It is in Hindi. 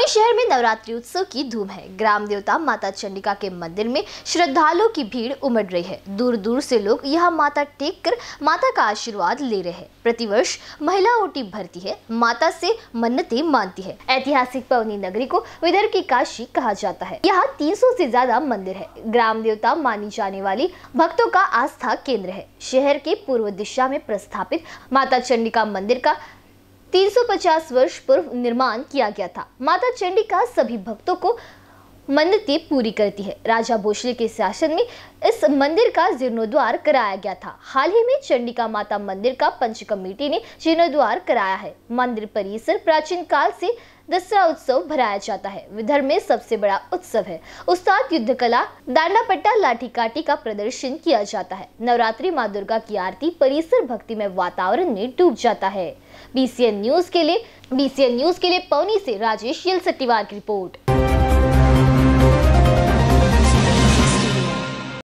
बरौनी शहर में नवरात्रि उत्सव की धूम है ग्राम देवता माता चंडिका के मंदिर में श्रद्धालुओं की भीड़ उमड़ रही है दूर दूर से लोग यहाँ माता टेक कर माता का आशीर्वाद ले रहे हैं प्रतिवर्ष महिला ओटी भरती है माता से मन्नते मानती है ऐतिहासिक पवनी नगरी को विदर्भ की काशी कहा जाता है यहाँ तीन से ज्यादा मंदिर है ग्राम देवता मानी जाने वाली भक्तों का आस्था केंद्र है शहर के पूर्व दिशा में प्रस्थापित माता चंडिका मंदिर का 350 वर्ष पूर्व निर्माण किया गया था माता चंडी का सभी भक्तों को मन्नतें पूरी करती है राजा भोसले के शासन में इस मंदिर का जीर्णोद्वार कराया गया था हाल ही में चंडिका माता मंदिर का पंच कमेटी ने जीर्णोद्वार कराया है मंदिर परिसर प्राचीन काल से दसरा उत्सव भराया जाता है विदर्भ में सबसे बड़ा उत्सव है उस्ताद युद्ध कला दांडा पट्टा लाठी काटी का प्रदर्शन किया जाता है नवरात्रि माँ दुर्गा की आरती परिसर भक्ति में वातावरण में डूब जाता है बीसीएन न्यूज के लिए बीसीएन न्यूज के लिए पौनी से राजेश यल की रिपोर्ट